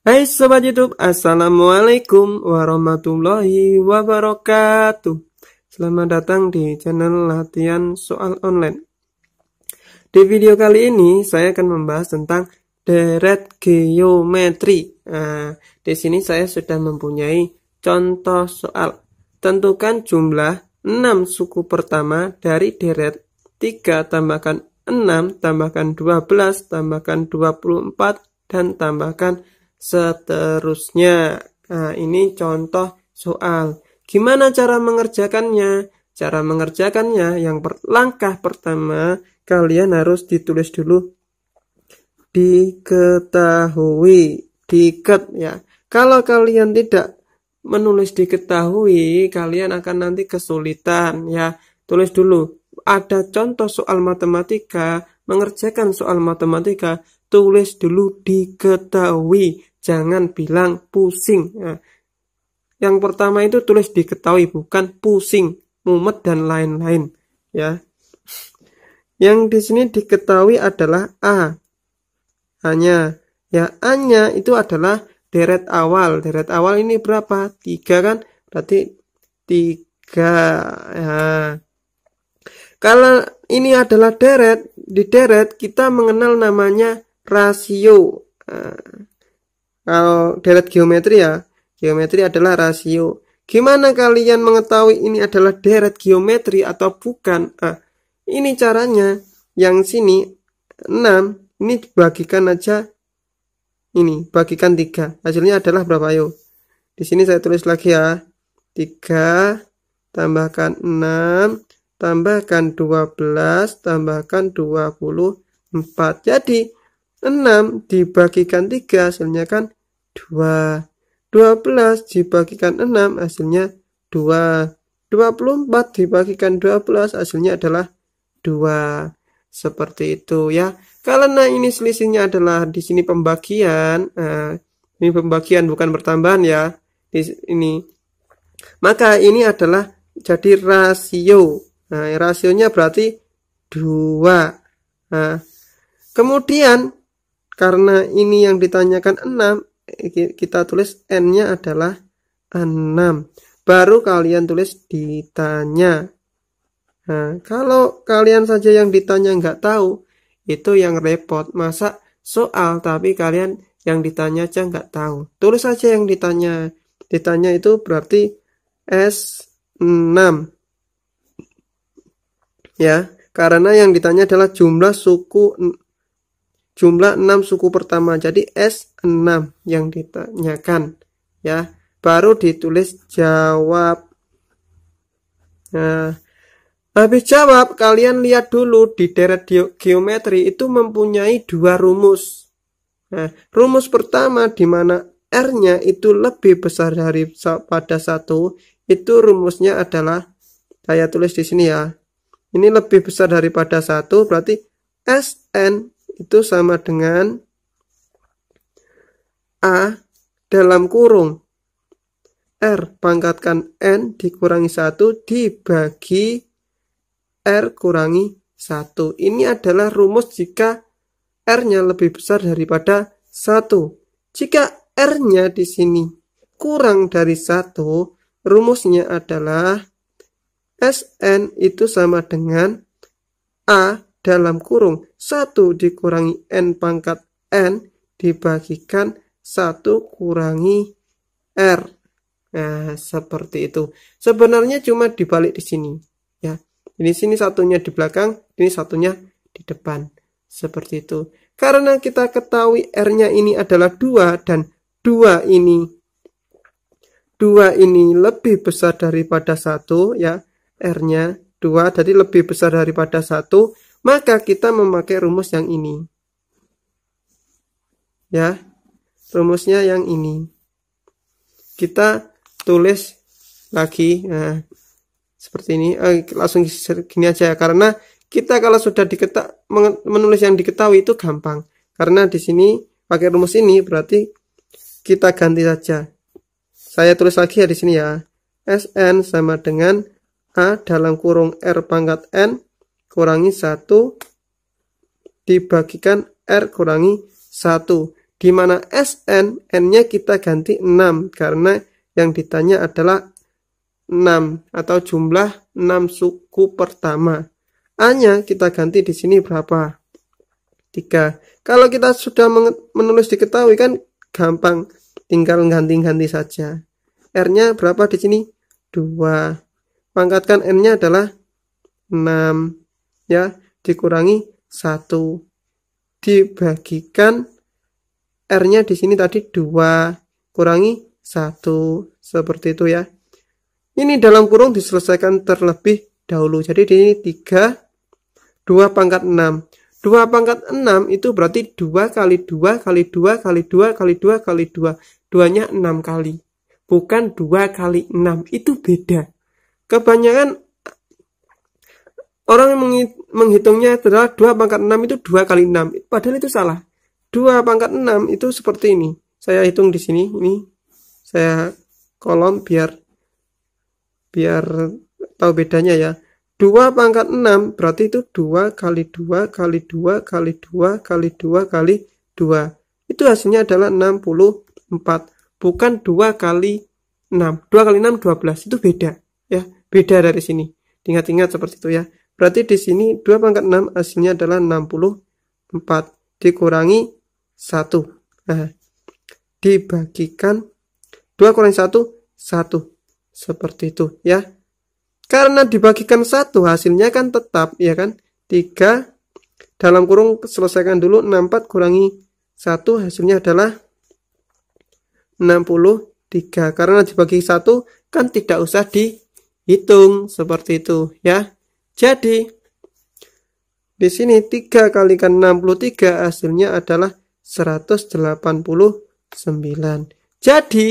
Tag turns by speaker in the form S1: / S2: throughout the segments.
S1: Hai Sobat Youtube, Assalamualaikum warahmatullahi wabarakatuh Selamat datang di channel latihan soal online Di video kali ini saya akan membahas tentang deret geometri nah, Di sini saya sudah mempunyai contoh soal Tentukan jumlah 6 suku pertama dari deret 3 tambahkan 6 tambahkan 12 tambahkan 24 dan tambahkan Seterusnya, nah, ini contoh soal. Gimana cara mengerjakannya? Cara mengerjakannya yang per, langkah pertama kalian harus ditulis dulu diketahui diket ya. Kalau kalian tidak menulis diketahui, kalian akan nanti kesulitan ya. Tulis dulu. Ada contoh soal matematika, mengerjakan soal matematika, tulis dulu diketahui jangan bilang pusing. Nah, yang pertama itu tulis diketahui bukan pusing, mumet dan lain-lain ya. Yang di sini diketahui adalah A. Hanya ya A-nya itu adalah deret awal. Deret awal ini berapa? tiga kan? Berarti tiga, Ya. Kalau ini adalah deret, di deret kita mengenal namanya rasio. Nah, kalau deret geometri ya geometri adalah rasio gimana kalian mengetahui ini adalah deret geometri atau bukan ah ini caranya yang sini 6 ini dibagikan aja ini bagikan 3 hasilnya adalah berapa yuk di sini saya tulis lagi ya 3 tambahkan 6 tambahkan 12 tambahkan 24 jadi 6 dibagikan 3 hasilnya kan 2. 12 dibagikan 6 hasilnya 2. 24 dibagikan 12 hasilnya adalah 2. Seperti itu ya. Karena ini selisihnya adalah di sini pembagian, Eh, ini pembagian bukan pertambahan ya. Di ini. Maka ini adalah jadi rasio. Nah, rasionya berarti 2. Nah, kemudian karena ini yang ditanyakan 6, eh, kita tulis N-nya adalah 6. Baru kalian tulis ditanya. Nah, kalau kalian saja yang ditanya nggak tahu, itu yang repot. Masa soal tapi kalian yang ditanya aja nggak tahu. Tulis saja yang ditanya. Ditanya itu berarti S6. Ya, karena yang ditanya adalah jumlah suku jumlah 6 suku pertama. Jadi S6 yang ditanyakan ya. Baru ditulis jawab. Nah, habis jawab kalian lihat dulu di deret geometri itu mempunyai dua rumus. Nah, rumus pertama di mana R-nya itu lebih besar dari pada satu, itu rumusnya adalah saya tulis di sini ya. Ini lebih besar daripada satu, berarti SN itu sama dengan A dalam kurung R pangkatkan N dikurangi 1 dibagi R kurangi 1. Ini adalah rumus jika R-nya lebih besar daripada 1. Jika R-nya di sini kurang dari 1, rumusnya adalah SN itu sama dengan A dalam kurung 1 dikurangi N pangkat N dibagikan 1 kurangi R. Nah, seperti itu. Sebenarnya cuma dibalik di sini. ya. Ini sini satunya di belakang, ini satunya di depan. Seperti itu. Karena kita ketahui R-nya ini adalah 2 dan 2 ini 2 ini lebih besar daripada 1 ya R-nya 2 jadi lebih besar daripada 1 maka kita memakai rumus yang ini. Ya. Rumusnya yang ini. Kita tulis lagi nah, seperti ini eh, langsung gini aja ya, karena kita kalau sudah diketak menulis yang diketahui itu gampang karena di sini pakai rumus ini berarti kita ganti saja saya tulis lagi ya di sini ya Sn sama dengan A dalam kurung R pangkat N kurangi 1 dibagikan R kurangi 1. Di mana SN, N-nya kita ganti 6 karena yang ditanya adalah 6 atau jumlah 6 suku pertama. A-nya kita ganti di sini berapa? 3. Kalau kita sudah menulis diketahui kan gampang, tinggal ganti-ganti saja. R-nya berapa di sini? 2. Pangkatkan N-nya adalah 6 ya dikurangi satu dibagikan R-nya di sini tadi dua kurangi satu seperti itu ya. Ini dalam kurung diselesaikan terlebih dahulu. Jadi di sini 3 2 pangkat enam dua pangkat enam itu berarti dua kali dua kali dua kali dua kali dua kali dua duanya nya 6 kali. Bukan dua kali enam Itu beda. Kebanyakan Orang yang menghitungnya adalah 2 pangkat 6 itu 2 kali 6. Padahal itu salah. 2 pangkat 6 itu seperti ini. Saya hitung di sini. Ini saya kolom biar biar tahu bedanya ya. 2 pangkat 6 berarti itu 2 kali 2 kali 2 kali 2 kali 2 kali 2. Itu hasilnya adalah 64. Bukan 2 kali 6. 2 kali 6 12. Itu beda ya. Beda dari sini. Ingat-ingat seperti itu ya. Berarti di sini 2 pangkat 6 hasilnya adalah 64 dikurangi 1. Nah, dibagikan 2 kurangi 1, 1. Seperti itu ya. Karena dibagikan 1 hasilnya kan tetap ya kan. 3 dalam kurung selesaikan dulu 64 kurangi 1 hasilnya adalah 63. Karena dibagi 1 kan tidak usah dihitung seperti itu ya. Jadi, di sini 3 kali 63 hasilnya adalah 189. Jadi,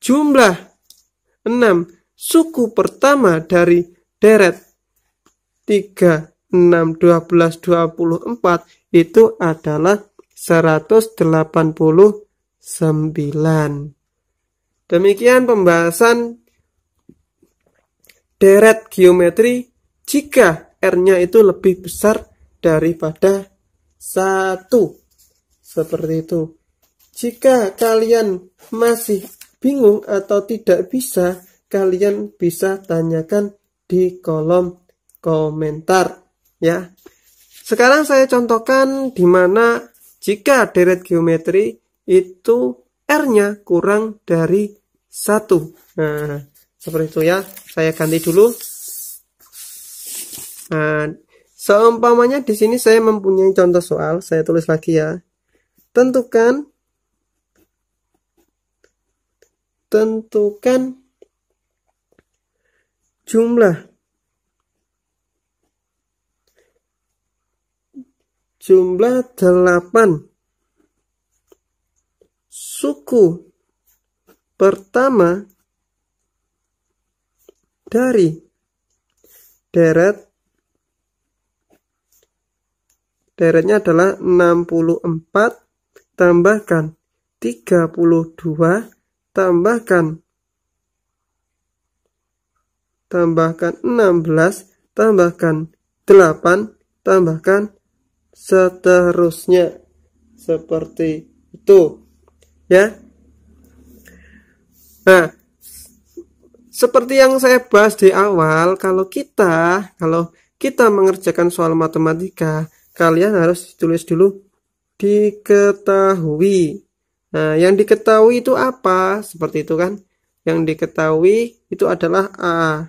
S1: jumlah 6 suku pertama dari deret 3, 6, 12, 24 itu adalah 189. Demikian pembahasan deret geometri jika R-nya itu lebih besar daripada satu Seperti itu. Jika kalian masih bingung atau tidak bisa, kalian bisa tanyakan di kolom komentar ya. Sekarang saya contohkan di mana jika deret geometri itu R-nya kurang dari satu Nah, seperti itu ya. Saya ganti dulu. Nah, seumpamanya di sini saya mempunyai contoh soal, saya tulis lagi ya. Tentukan tentukan jumlah jumlah 8 suku pertama dari deret Deretnya adalah 64 tambahkan 32 tambahkan tambahkan 16 tambahkan 8 tambahkan seterusnya seperti itu ya nah seperti yang saya bahas di awal kalau kita kalau kita mengerjakan soal matematika kalian harus ditulis dulu diketahui. Nah, yang diketahui itu apa? Seperti itu kan. Yang diketahui itu adalah A.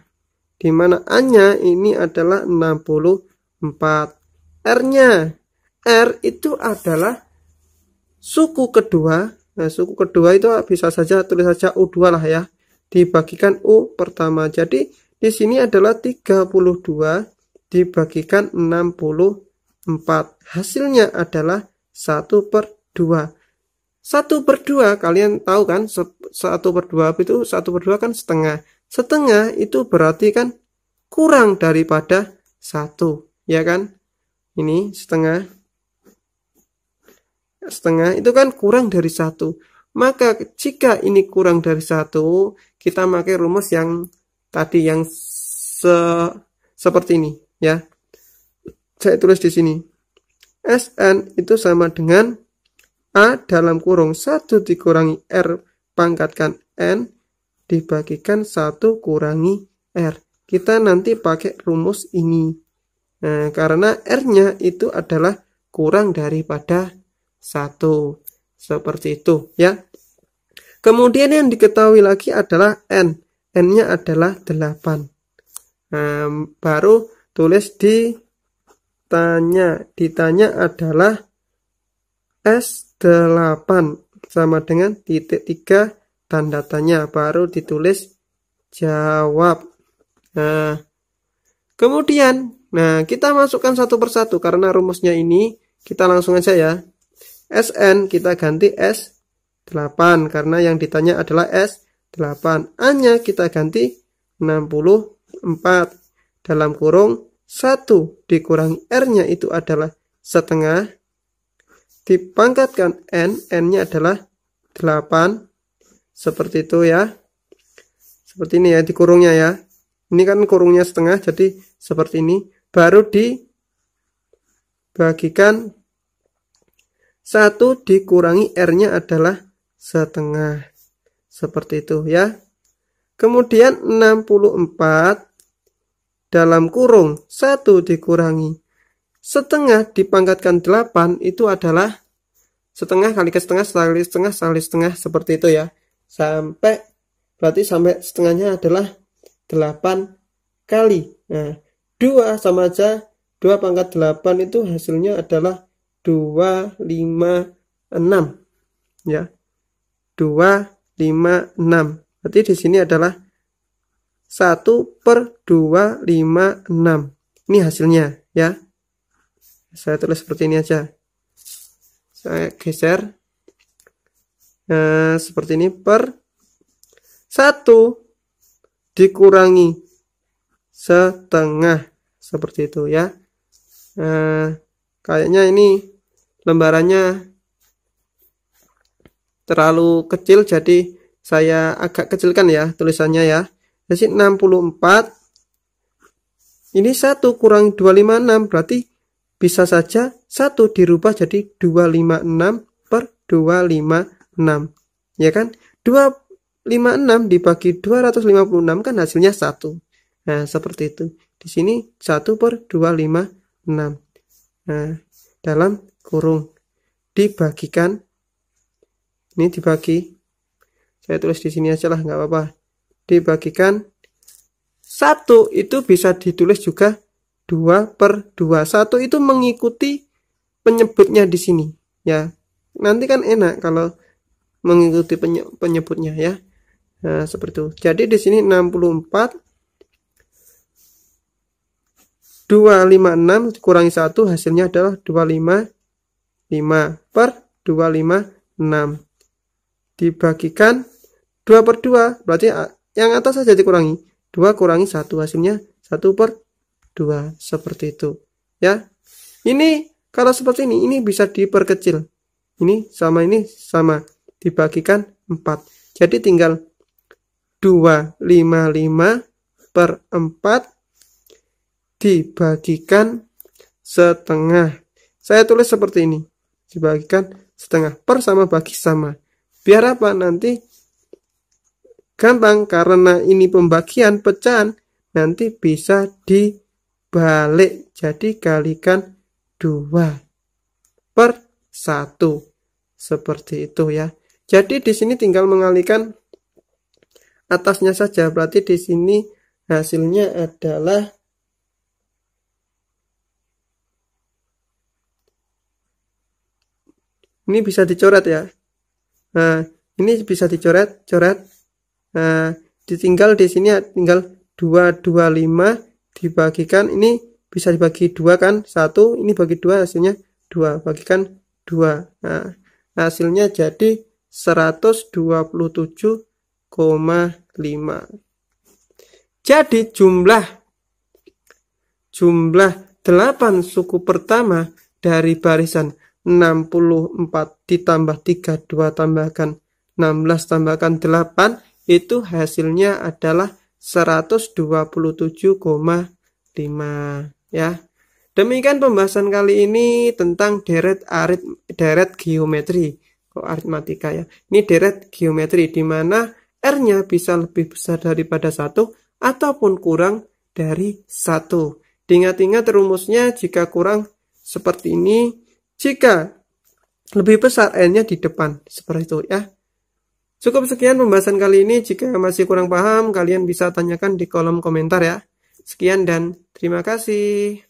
S1: Di mana A-nya ini adalah 64. R-nya. R itu adalah suku kedua. Nah, suku kedua itu bisa saja tulis saja U2 lah ya. Dibagikan U pertama. Jadi, di sini adalah 32 dibagikan 64. 4. Hasilnya adalah 1 per 2. 1 per 2, kalian tahu kan 1 per 2 itu 1 per 2 kan setengah. Setengah itu berarti kan kurang daripada 1, ya kan? Ini setengah. Setengah itu kan kurang dari 1. Maka jika ini kurang dari 1, kita pakai rumus yang tadi yang se seperti ini, ya saya tulis di sini. SN itu sama dengan A dalam kurung 1 dikurangi R pangkatkan N dibagikan 1 kurangi R. Kita nanti pakai rumus ini. Nah, karena R-nya itu adalah kurang daripada 1. Seperti itu ya. Kemudian yang diketahui lagi adalah N. N-nya adalah 8. Nah, baru tulis di tanya. Ditanya adalah S8 sama dengan titik 3 tanda tanya baru ditulis jawab. Nah, kemudian nah kita masukkan satu persatu karena rumusnya ini kita langsung aja ya. SN kita ganti S8 karena yang ditanya adalah S8. A-nya kita ganti 64 dalam kurung 1 dikurangi R-nya itu adalah setengah. Dipangkatkan N, N-nya adalah 8. Seperti itu ya. Seperti ini ya, dikurungnya ya. Ini kan kurungnya setengah, jadi seperti ini. Baru dibagikan 1 dikurangi R-nya adalah setengah. Seperti itu ya. Kemudian 64 dalam kurung satu dikurangi setengah dipangkatkan delapan itu adalah setengah kali ke setengah setengah kali setengah kali setengah seperti itu ya sampai berarti sampai setengahnya adalah delapan kali nah 2 sama aja dua pangkat delapan itu hasilnya adalah dua lima enam ya dua lima enam berarti di sini adalah 1 per 2, 5, 6. Ini hasilnya ya. Saya tulis seperti ini aja. Saya geser. Nah, seperti ini per 1 dikurangi setengah. Seperti itu ya. Nah, kayaknya ini lembarannya terlalu kecil jadi saya agak kecilkan ya tulisannya ya. Jadi 64 ini 1 kurang 256 berarti bisa saja 1 dirubah jadi 256 per 256. Ya kan? 256 dibagi 256 kan hasilnya 1. Nah, seperti itu. Di sini 1 per 256. Nah, dalam kurung dibagikan. Ini dibagi. Saya tulis di sini aja lah, nggak apa-apa dibagikan 1 itu bisa ditulis juga 2 per 2. 1 itu mengikuti penyebutnya di sini. Ya, nanti kan enak kalau mengikuti penyebutnya ya. Nah, seperti itu. Jadi di sini 64 256 dikurangi 1 hasilnya adalah 255 per 256 dibagikan 2 per 2 berarti yang atas saja dikurangi. 2 kurangi 1 hasilnya 1 per 2. Seperti itu. Ya. Ini kalau seperti ini, ini bisa diperkecil. Ini sama ini sama. Dibagikan 4. Jadi tinggal 255 per 4 dibagikan setengah. Saya tulis seperti ini. Dibagikan setengah per sama bagi sama. Biar apa nanti gampang karena ini pembagian pecahan nanti bisa dibalik jadi kalikan 2 per 1 seperti itu ya jadi di sini tinggal mengalikan atasnya saja berarti di sini hasilnya adalah ini bisa dicoret ya nah ini bisa dicoret coret Nah, ditinggal di sini ya, tinggal 225 dibagikan ini bisa dibagi dua kan satu ini bagi dua hasilnya dua bagikan dua nah, hasilnya jadi 127,5 jadi jumlah jumlah 8 suku pertama dari barisan 64 ditambah 32 tambahkan 16 tambahkan 8 itu hasilnya adalah 127,5 ya. Demikian pembahasan kali ini tentang deret arit deret geometri kok oh, aritmatika ya. Ini deret geometri di mana R-nya bisa lebih besar daripada satu ataupun kurang dari satu. ingat ingat rumusnya jika kurang seperti ini, jika lebih besar N-nya di depan seperti itu ya. Cukup sekian pembahasan kali ini. Jika masih kurang paham, kalian bisa tanyakan di kolom komentar ya. Sekian dan terima kasih.